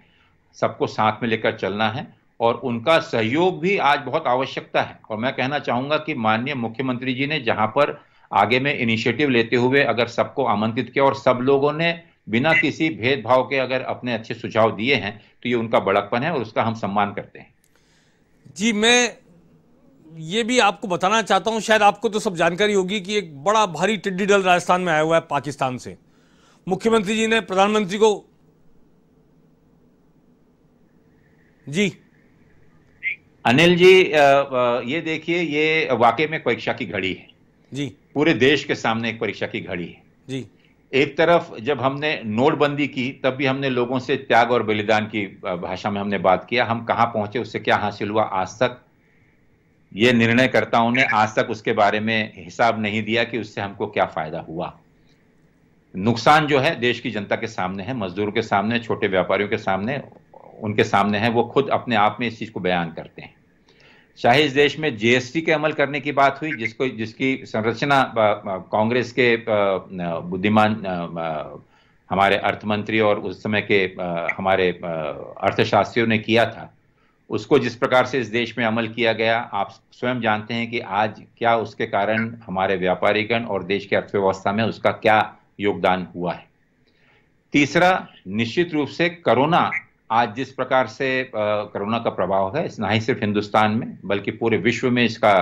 सबको साथ में लेकर चलना है और उनका सहयोग भी आज बहुत आवश्यकता है और मैं कहना चाहूंगा कि माननीय मुख्यमंत्री जी ने जहां पर आगे में इनिशिएटिव लेते हुए अगर सबको आमंत्रित किया और सब लोगों ने बिना किसी भेदभाव के अगर अपने अच्छे सुझाव दिए हैं तो ये उनका बड़कपन है और उसका हम सम्मान करते हैं जी मैं ये भी आपको बताना चाहता हूं शायद आपको तो सब जानकारी होगी कि एक बड़ा भारी टिड्डी दल राजस्थान में आया हुआ है पाकिस्तान से मुख्यमंत्री जी ने प्रधानमंत्री को जी अनिल जी ये देखिए ये वाकई में परीक्षा की घड़ी है जी पूरे देश के सामने एक परीक्षा की घड़ी है जी एक तरफ जब हमने नोटबंदी की तब भी हमने लोगों से त्याग और बलिदान की भाषा में हमने बात किया हम कहाँ पहुंचे उससे क्या हासिल हुआ आज तक ये निर्णय करता ने आज तक उसके बारे में हिसाब नहीं दिया कि उससे हमको क्या फायदा हुआ नुकसान जो है देश की जनता के सामने है मजदूरों के सामने छोटे व्यापारियों के सामने उनके सामने है वो खुद अपने आप में इस चीज को बयान करते हैं चाहे इस देश में जीएसटी के अमल करने की बात हुई जिसको जिसकी संरचना कांग्रेस के बुद्धिमान हमारे अर्थमंत्री और उस समय के हमारे अर्थशास्त्रियों ने किया था उसको जिस प्रकार से इस देश में अमल किया गया आप स्वयं जानते हैं कि आज क्या उसके कारण हमारे व्यापारीगण और देश की अर्थव्यवस्था में उसका क्या योगदान हुआ है तीसरा निश्चित रूप से कोरोना आज जिस प्रकार से कोरोना का प्रभाव है ना ही सिर्फ हिंदुस्तान में बल्कि पूरे विश्व में इसका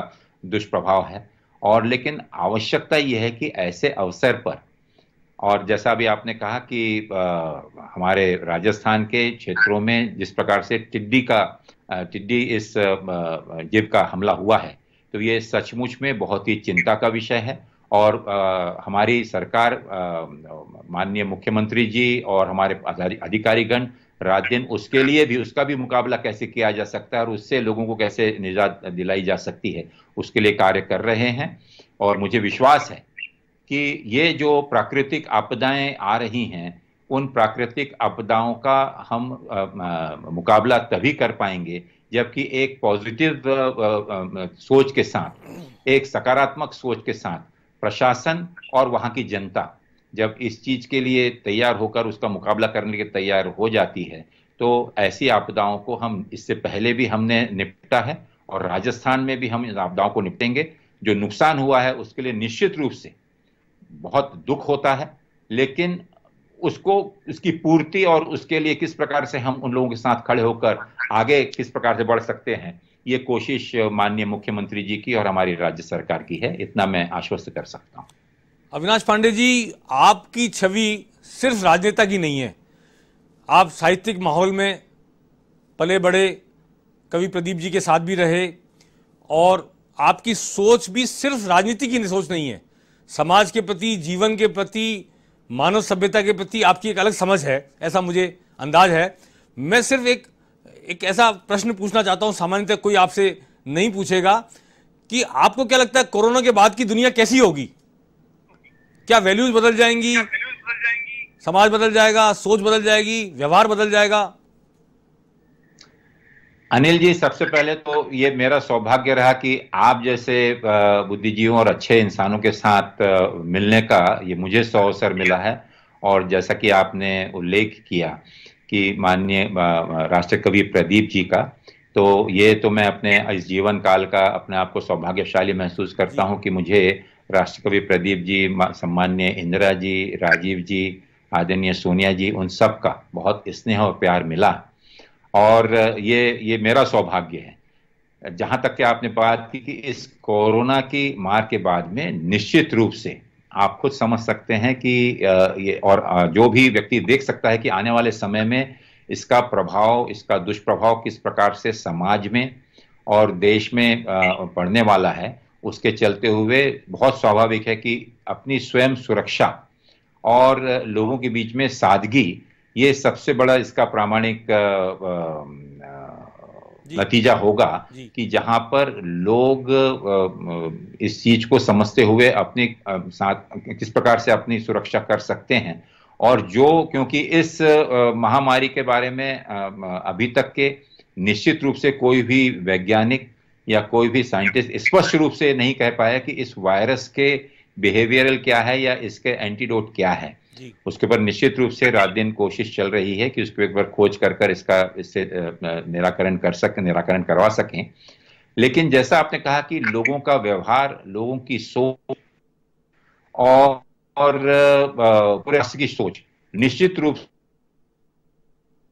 दुष्प्रभाव है और लेकिन आवश्यकता यह है कि ऐसे अवसर पर और जैसा भी आपने कहा कि आ, हमारे राजस्थान के क्षेत्रों में जिस प्रकार से टिड्डी का टिड्डी इस जीव का हमला हुआ है तो ये सचमुच में बहुत ही चिंता का विषय है और आ, हमारी सरकार माननीय मुख्यमंत्री जी और हमारे अधिकारीगण रात दिन उसके लिए भी उसका भी मुकाबला कैसे किया जा सकता है और उससे लोगों को कैसे निजात दिलाई जा सकती है उसके लिए कार्य कर रहे हैं और मुझे विश्वास है कि ये जो प्राकृतिक आपदाएं आ रही हैं उन प्राकृतिक आपदाओं का हम मुकाबला तभी कर पाएंगे जबकि एक पॉजिटिव सोच के साथ एक सकारात्मक सोच के साथ प्रशासन और वहाँ की जनता जब इस चीज़ के लिए तैयार होकर उसका मुकाबला करने के तैयार हो जाती है तो ऐसी आपदाओं को हम इससे पहले भी हमने निपटा है और राजस्थान में भी हम इन आपदाओं को निपटेंगे जो नुकसान हुआ है उसके लिए निश्चित रूप से बहुत दुख होता है लेकिन उसको उसकी पूर्ति और उसके लिए किस प्रकार से हम उन लोगों के साथ खड़े होकर आगे किस प्रकार से बढ़ सकते हैं ये कोशिश माननीय मुख्यमंत्री जी की और हमारी राज्य सरकार की है इतना मैं आश्वस्त कर सकता हूँ अविनाश पांडे जी आपकी छवि सिर्फ राजनेता की नहीं है आप साहित्यिक माहौल में पले बड़े कवि प्रदीप जी के साथ भी रहे और आपकी सोच भी सिर्फ राजनीति की सोच नहीं है समाज के प्रति जीवन के प्रति मानव सभ्यता के प्रति आपकी एक अलग समझ है ऐसा मुझे अंदाज है मैं सिर्फ एक एक ऐसा प्रश्न पूछना चाहता हूँ सामान्यतः कोई आपसे नहीं पूछेगा कि आपको क्या लगता है कोरोना के बाद की दुनिया कैसी होगी क्या वैल्यूज बदल जाएंगी समाज बदल जाएगा सोच बदल जाएगी व्यवहार बदल जाएगा अनिल जी सबसे पहले तो ये मेरा सौभाग्य रहा कि आप जैसे बुद्धिजीवियों और अच्छे इंसानों के साथ मिलने का ये मुझे सौ अवसर मिला है और जैसा कि आपने उल्लेख किया कि माननीय राष्ट्र कवि प्रदीप जी का तो ये तो मैं अपने इस जीवन काल का अपने आप को सौभाग्यशाली महसूस करता हूँ कि मुझे राष्ट्रकवि प्रदीप जी सम्मान्य इंदिरा जी राजीव जी आदरणीय सोनिया जी उन सब का बहुत स्नेह और प्यार मिला और ये ये मेरा सौभाग्य है जहाँ तक कि आपने बात की कि इस कोरोना की मार के बाद में निश्चित रूप से आप खुद समझ सकते हैं कि ये और जो भी व्यक्ति देख सकता है कि आने वाले समय में इसका प्रभाव इसका दुष्प्रभाव किस प्रकार से समाज में और देश में पड़ने वाला है उसके चलते हुए बहुत स्वाभाविक है कि अपनी स्वयं सुरक्षा और लोगों के बीच में सादगी ये सबसे बड़ा इसका प्रामाणिक नतीजा होगा कि जहां पर लोग इस चीज को समझते हुए अपने साथ किस प्रकार से अपनी सुरक्षा कर सकते हैं और जो क्योंकि इस महामारी के बारे में अभी तक के निश्चित रूप से कोई भी वैज्ञानिक या कोई भी साइंटिस्ट स्पष्ट रूप से नहीं कह पाया कि इस वायरस के बिहेवियरल क्या है या इसके एंटीडोट क्या है उसके ऊपर निश्चित रूप से रात दिन कोशिश चल रही है कि उसके बार खोज कर कर इसका इससे निराकरण कर सक निराकरण करवा सकें लेकिन जैसा आपने कहा कि लोगों का व्यवहार लोगों की सोच और और पूरे की सोच निश्चित रूप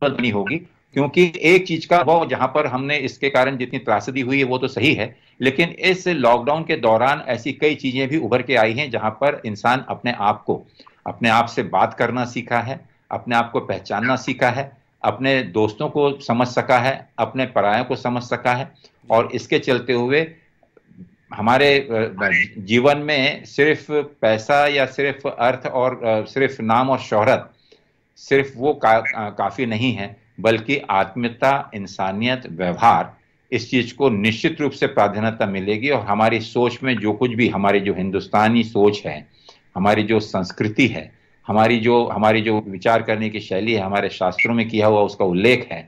बनी होगी क्योंकि एक चीज का वो जहां पर हमने इसके कारण जितनी त्रासदी हुई है वो तो सही है लेकिन इस लॉकडाउन के दौरान ऐसी कई चीजें भी उभर के आई हैं जहां पर इंसान अपने आप को अपने आप से बात करना सीखा है अपने आप को पहचानना सीखा है अपने दोस्तों को समझ सका है अपने परायों को समझ सका है और इसके चलते हुए हमारे जीवन में सिर्फ पैसा या सिर्फ अर्थ और सिर्फ नाम और शोहरत सिर्फ वो का, काफ़ी नहीं है बल्कि आत्मीयता इंसानियत व्यवहार इस चीज़ को निश्चित रूप से प्राधान्यता मिलेगी और हमारी सोच में जो कुछ भी हमारी जो हिंदुस्तानी सोच है हमारी जो संस्कृति है हमारी जो हमारी जो विचार करने की शैली है हमारे शास्त्रों में किया हुआ उसका उल्लेख है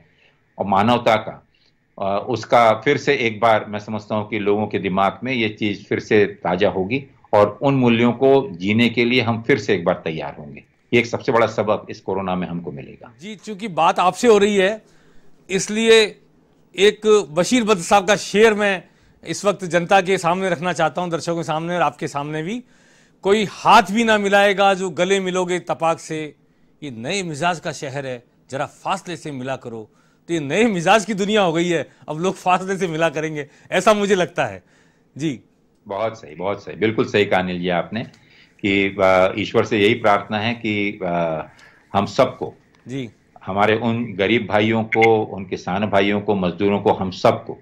और मानवता का उसका फिर से एक बार मैं समझता हूँ कि लोगों के दिमाग में ये चीज़ फिर से ताज़ा होगी और उन मूल्यों को जीने के लिए हम फिर से एक बार तैयार होंगे ये एक सबसे बड़ा सबक इस कोरोना में हमको मिलेगा जी चूंकि बात आपसे हो रही है इसलिए एक बशीर बद साहब का शेर मैं इस वक्त जनता के सामने रखना चाहता हूं दर्शकों के सामने और आपके सामने भी कोई हाथ भी ना मिलाएगा जो गले मिलोगे तपाक से ये नए मिजाज का शहर है ज़रा फासले से मिला करो तो ये नए मिजाज की दुनिया हो गई है अब लोग फासले से मिला करेंगे ऐसा मुझे लगता है जी बहुत सही बहुत सही बिल्कुल सही कहा आपने कि ईश्वर से यही प्रार्थना है कि हम सबको जी हमारे उन गरीब भाइयों को उन किसान भाइयों को मजदूरों को हम सबको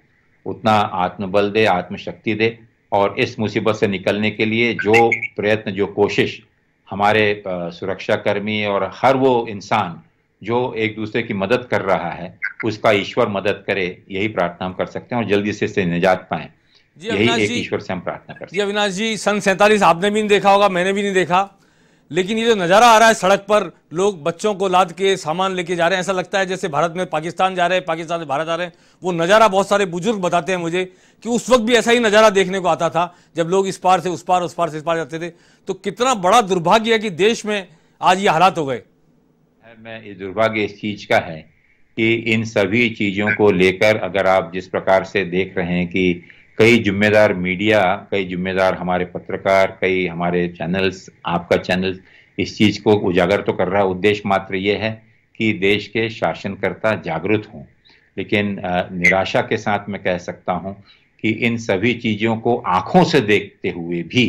उतना आत्मबल दे आत्मशक्ति दे और इस मुसीबत से निकलने के लिए जो प्रयत्न जो कोशिश हमारे सुरक्षाकर्मी और हर वो इंसान जो एक दूसरे की मदद कर रहा है उसका ईश्वर मदद करे यही प्रार्थना हम कर सकते हैं और जल्दी से इससे निजात पाएं जी अविनाश जी ईश्वर से हम प्रार्थना करते जी अविनाश जी सन सैंतालीस आपने भी नहीं देखा होगा मैंने भी नहीं देखा लेकिन ये जो नज़ारा आ रहा है सड़क पर लोग बच्चों को लाद के सामान लेके जा रहे हैं ऐसा लगता है जैसे भारत में पाकिस्तान जा रहे हैं पाकिस्तान से भारत आ रहे हैं वो नज़ारा बहुत सारे बुजुर्ग बताते हैं मुझे कि उस वक्त भी ऐसा ही नज़ारा देखने को आता था जब लोग इस पार से उस पार उस पार से इस पार जाते थे तो कितना बड़ा दुर्भाग्य है कि देश में आज ये हालात हो गए मैं ये दुर्भाग्य इस चीज़ का है कि इन सभी चीज़ों को लेकर अगर आप जिस प्रकार से देख रहे हैं कि कई जिम्मेदार मीडिया कई जिम्मेदार हमारे पत्रकार कई हमारे चैनल्स आपका चैनल इस चीज़ को उजागर तो कर रहा है उद्देश्य मात्र ये है कि देश के शासनकर्ता जागृत हों लेकिन निराशा के साथ मैं कह सकता हूँ कि इन सभी चीज़ों को आंखों से देखते हुए भी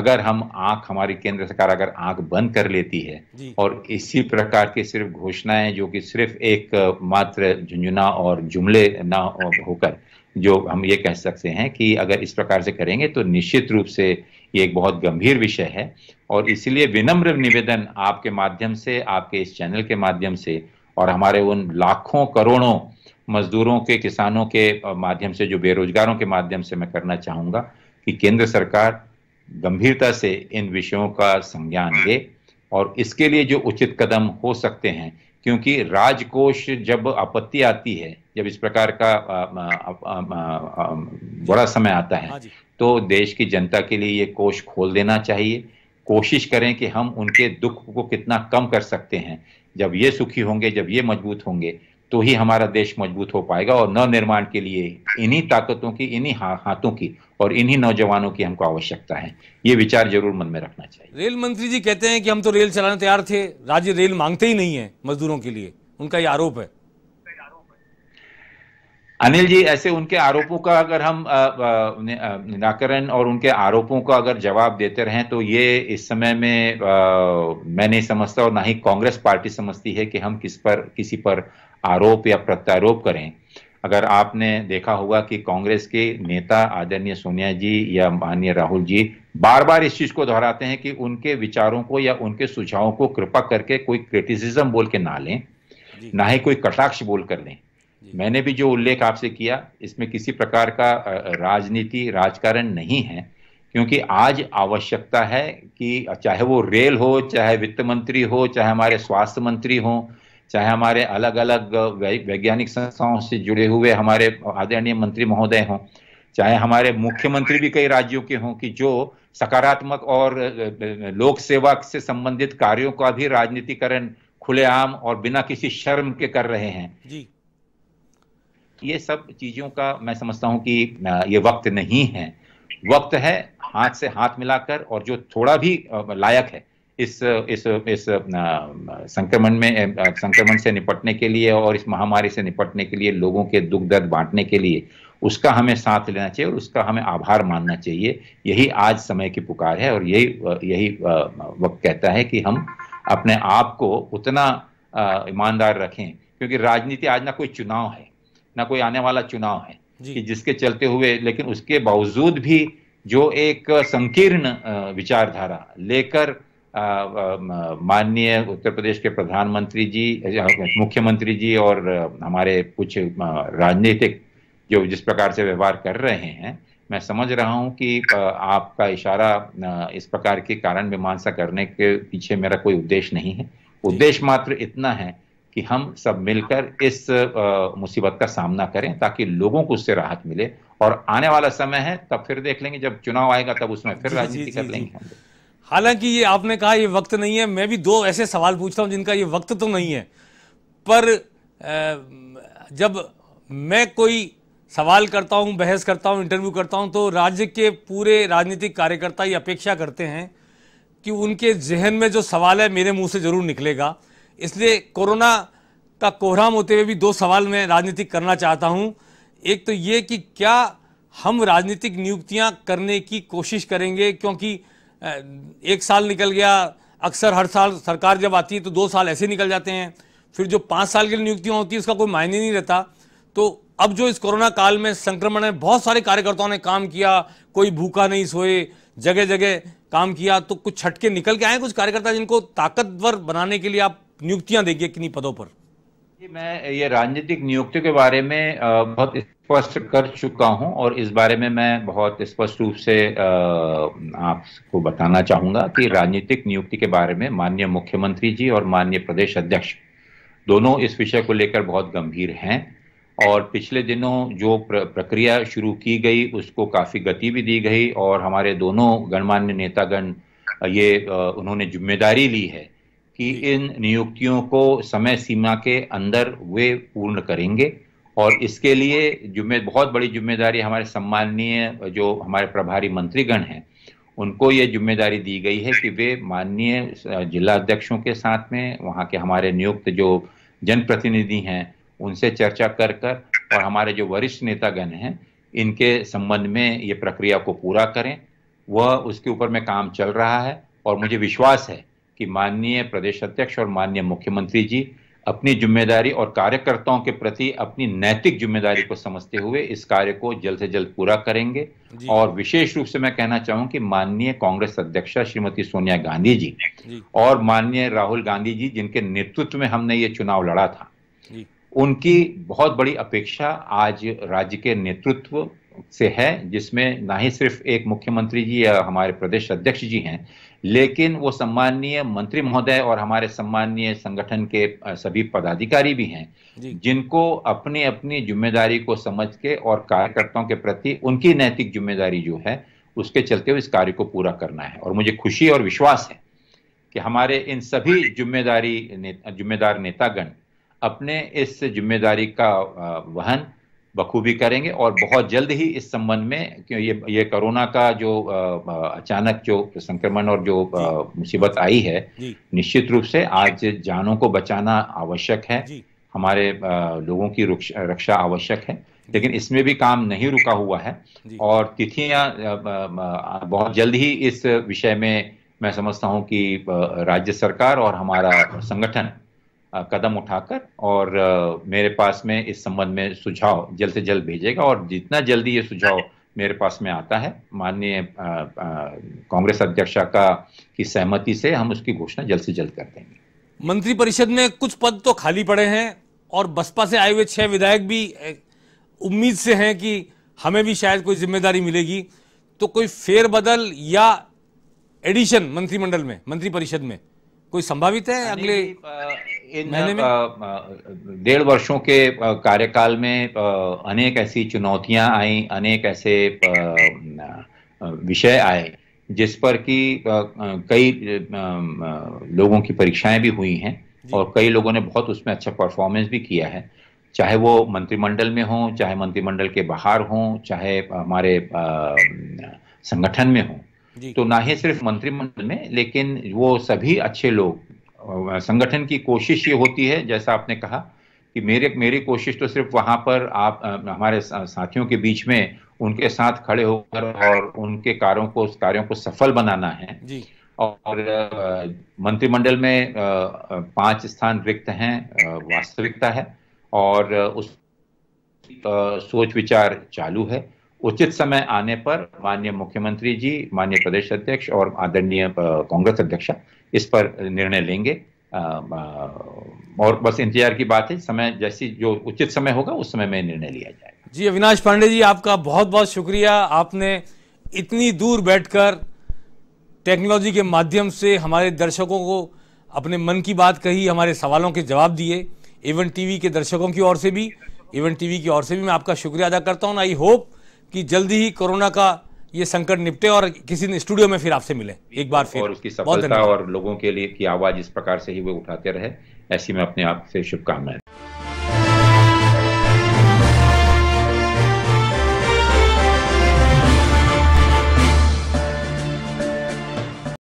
अगर हम आंख हमारी केंद्र सरकार अगर आंख बंद कर लेती है और इसी प्रकार की सिर्फ घोषणाएं जो कि सिर्फ एक मात्र झुंझुना और जुमले ना होकर जो हम ये कह सकते हैं कि अगर इस प्रकार से करेंगे तो निश्चित रूप से ये एक बहुत गंभीर विषय है और इसलिए विनम्र निवेदन आपके माध्यम से आपके इस चैनल के माध्यम से और हमारे उन लाखों करोड़ों मजदूरों के किसानों के माध्यम से जो बेरोजगारों के माध्यम से मैं करना चाहूँगा कि केंद्र सरकार गंभीरता से इन विषयों का संज्ञान ले और इसके लिए जो उचित कदम हो सकते हैं क्योंकि राजकोष जब आपत्ति आती है जब इस प्रकार का बड़ा समय आता है हाँ तो देश की जनता के लिए ये कोष खोल देना चाहिए कोशिश करें कि हम उनके दुख को कितना कम कर सकते हैं जब ये सुखी होंगे जब ये मजबूत होंगे तो ही हमारा देश मजबूत हो पाएगा और नवनिर्माण के लिए इन्हीं ताकतों की इन्हीं हाथों की और इन्हीं नौजवानों की हमको आवश्यकता है ये विचार जरूर मन में रखना चाहिए रेल मंत्री जी कहते हैं कि हम तो रेल चलाने तैयार थे राज्य रेल मांगते ही नहीं है मजदूरों के लिए उनका ये आरोप है अनिल जी ऐसे उनके आरोपों का अगर हम निराकरण और उनके आरोपों का अगर जवाब देते रहें तो ये इस समय में आ, मैं नहीं समझता और ना ही कांग्रेस पार्टी समझती है कि हम किस पर किसी पर आरोप या प्रत्यारोप करें अगर आपने देखा होगा कि कांग्रेस के नेता आदरणीय सोनिया जी या माननीय राहुल जी बार बार इस चीज को दोहराते हैं कि उनके विचारों को या उनके सुझावों को कृपा करके कोई क्रिटिसिज्म बोल के ना लें ना ही कोई कटाक्ष बोल कर लें मैंने भी जो उल्लेख आपसे किया इसमें किसी प्रकार का राजनीति राजकारण नहीं है क्योंकि आज आवश्यकता है कि चाहे वो रेल हो चाहे वित्त मंत्री हो चाहे हमारे स्वास्थ्य मंत्री हों चाहे हमारे अलग अलग वैज्ञानिक संस्थाओं से जुड़े हुए हमारे आदरणीय मंत्री महोदय हों चाहे हमारे मुख्यमंत्री भी कई राज्यों के हों कि जो सकारात्मक और लोक सेवा से संबंधित कार्यों का भी राजनीतिकरण खुलेआम और बिना किसी शर्म के कर रहे हैं जी ये सब चीजों का मैं समझता हूं कि ये वक्त नहीं है वक्त है हाथ से हाथ मिलाकर और जो थोड़ा भी लायक है इस इस इस संक्रमण में संक्रमण से निपटने के लिए और इस महामारी से निपटने के लिए लोगों के दुख दर्द बांटने के लिए उसका हमें साथ लेना चाहिए और उसका हमें आभार मानना चाहिए यही आज समय की पुकार है और यही यही वक्त कहता है कि हम अपने आप को उतना ईमानदार रखें क्योंकि राजनीति आज ना कोई चुनाव है ना कोई आने वाला चुनाव है कि जिसके चलते हुए लेकिन उसके बावजूद भी जो एक संकीर्ण विचारधारा लेकर माननीय उत्तर प्रदेश के प्रधानमंत्री जी मुख्यमंत्री जी और हमारे कुछ राजनीतिक जो जिस प्रकार से व्यवहार कर रहे हैं मैं समझ रहा हूं कि आपका इशारा इस प्रकार के कारण मीमांसा करने के पीछे मेरा कोई उद्देश्य नहीं है उद्देश्य मात्र इतना है कि हम सब मिलकर इस मुसीबत का सामना करें ताकि लोगों को उससे राहत मिले और आने वाला समय है तब फिर देख लेंगे जब चुनाव आएगा तब उसमें फिर राजनीति कर लेंगे हालांकि ये आपने कहा ये वक्त नहीं है मैं भी दो ऐसे सवाल पूछता हूँ जिनका ये वक्त तो नहीं है पर जब मैं कोई सवाल करता हूँ बहस करता हूँ इंटरव्यू करता हूँ तो राज्य के पूरे राजनीतिक कार्यकर्ता ये अपेक्षा करते हैं कि उनके जहन में जो सवाल है मेरे मुंह से ज़रूर निकलेगा इसलिए कोरोना का कोहराम होते हुए भी दो सवाल मैं राजनीतिक करना चाहता हूँ एक तो ये कि क्या हम राजनीतिक नियुक्तियाँ करने की कोशिश करेंगे क्योंकि एक साल निकल गया अक्सर हर साल सरकार जब आती है तो दो साल ऐसे निकल जाते हैं फिर जो पाँच साल की नियुक्तियाँ होती है उसका कोई मायने नहीं रहता तो अब जो इस कोरोना काल में संक्रमण में बहुत सारे कार्यकर्ताओं ने काम किया कोई भूखा नहीं सोए जगह जगह काम किया तो कुछ छटके निकल के आए कुछ कार्यकर्ता जिनको ताकतवर बनाने के लिए आप नियुक्तियां देखिए किन्हीं पदों पर मैं ये राजनीतिक नियुक्ति के बारे में बहुत स्पष्ट कर चुका हूं और इस बारे में मैं बहुत स्पष्ट रूप से आपको बताना चाहूंगा कि राजनीतिक नियुक्ति के बारे में माननीय मुख्यमंत्री जी और माननीय प्रदेश अध्यक्ष दोनों इस विषय को लेकर बहुत गंभीर हैं और पिछले दिनों जो प्रक्रिया शुरू की गई उसको काफ़ी गति भी दी गई और हमारे दोनों गणमान्य नेतागण ये उन्होंने जिम्मेदारी ली है कि इन नियुक्तियों को समय सीमा के अंदर वे पूर्ण करेंगे और इसके लिए जुम्मे बहुत बड़ी जिम्मेदारी हमारे सम्माननीय जो हमारे प्रभारी मंत्रीगण हैं उनको ये जिम्मेदारी दी गई है कि वे माननीय जिला अध्यक्षों के साथ में वहाँ के हमारे नियुक्त जो जनप्रतिनिधि हैं उनसे चर्चा कर कर और हमारे जो वरिष्ठ नेतागण हैं इनके संबंध में ये प्रक्रिया को पूरा करें वह उसके ऊपर में काम चल रहा है और मुझे विश्वास है कि माननीय प्रदेश अध्यक्ष और माननीय मुख्यमंत्री जी अपनी जिम्मेदारी और कार्यकर्ताओं के प्रति अपनी नैतिक जिम्मेदारी को समझते हुए इस कार्य को जल्द से जल्द पूरा करेंगे और विशेष रूप से मैं कहना चाहूं कि माननीय कांग्रेस अध्यक्ष श्रीमती सोनिया गांधी जी, जी। और माननीय राहुल गांधी जी जिनके नेतृत्व में हमने ये चुनाव लड़ा था उनकी बहुत बड़ी अपेक्षा आज राज्य के नेतृत्व से है जिसमें ना ही सिर्फ एक मुख्यमंत्री जी या हमारे प्रदेश अध्यक्ष जी हैं लेकिन वो सम्माननीय मंत्री महोदय और हमारे सम्माननीय संगठन के सभी पदाधिकारी भी हैं जिनको अपनी अपनी जिम्मेदारी को समझ के और कार्यकर्ताओं के प्रति उनकी नैतिक जिम्मेदारी जो है उसके चलते इस कार्य को पूरा करना है और मुझे खुशी और विश्वास है कि हमारे इन सभी जिम्मेदारी ने, जिम्मेदार नेतागण अपने इस जिम्मेदारी का वहन बखूबी करेंगे और बहुत जल्द ही इस संबंध में ये ये कोरोना का जो अचानक जो संक्रमण और जो मुसीबत आई है निश्चित रूप से आज जानों को बचाना आवश्यक है हमारे लोगों की रक्षा आवश्यक है लेकिन इसमें भी काम नहीं रुका हुआ है और तिथियां बहुत जल्द ही इस विषय में मैं समझता हूं कि राज्य सरकार और हमारा संगठन कदम उठाकर और मेरे पास में इस संबंध में सुझाव जल्द से जल्द भेजेगा और जितना जल्दी ये सुझाव मेरे पास में आता है माननीय कांग्रेस अध्यक्ष का की सहमति से हम उसकी घोषणा जल्द से जल्द कर देंगे मंत्रिपरिषद में कुछ पद तो खाली पड़े हैं और बसपा से आए हुए छह विधायक भी उम्मीद से हैं कि हमें भी शायद कोई जिम्मेदारी मिलेगी तो कोई फेरबदल या एडिशन मंत्रिमंडल में मंत्रिपरिषद में कोई संभावित है अगले इन डेढ़ वर्षों के कार्यकाल में अनेक ऐसी चुनौतियां आई अनेक ऐसे विषय आए जिस पर कि कई लोगों की परीक्षाएं भी हुई हैं और कई लोगों ने बहुत उसमें अच्छा परफॉर्मेंस भी किया है चाहे वो मंत्रिमंडल में हों चाहे मंत्रिमंडल के बाहर हों चाहे हमारे संगठन में हों तो ना ही सिर्फ मंत्रिमंडल में लेकिन वो सभी अच्छे लोग संगठन की कोशिश ये होती है जैसा आपने कहा कि मेरे मेरी कोशिश तो सिर्फ वहां पर आप हमारे साथियों के बीच में उनके साथ खड़े होकर और उनके कार्यों को कार्यों को सफल बनाना है जी। और मंत्रिमंडल में पांच स्थान रिक्त हैं वास्तविकता है और उस सोच विचार चालू है उचित समय आने पर माननीय मुख्यमंत्री जी माननीय प्रदेश अध्यक्ष और आदरणीय कांग्रेस अध्यक्ष इस पर निर्णय लेंगे और बस इंतजार की बात है समय जैसी जो उचित समय होगा उस समय में निर्णय लिया जाएगा जी अविनाश पांडे जी आपका बहुत बहुत शुक्रिया आपने इतनी दूर बैठकर टेक्नोलॉजी के माध्यम से हमारे दर्शकों को अपने मन की बात कही हमारे सवालों के जवाब दिए इवन टीवी के दर्शकों की ओर से भी इवन टीवी की ओर से भी मैं आपका शुक्रिया अदा करता हूँ आई होप कि जल्दी ही कोरोना का ये संकट निपटे और किसी दिन स्टूडियो में फिर आपसे मिले एक बार फिर और उसकी सफलता और लोगों के लिए की आवाज इस प्रकार से ही वो उठाते रहे ऐसी मैं अपने आप से शुभकामनाएं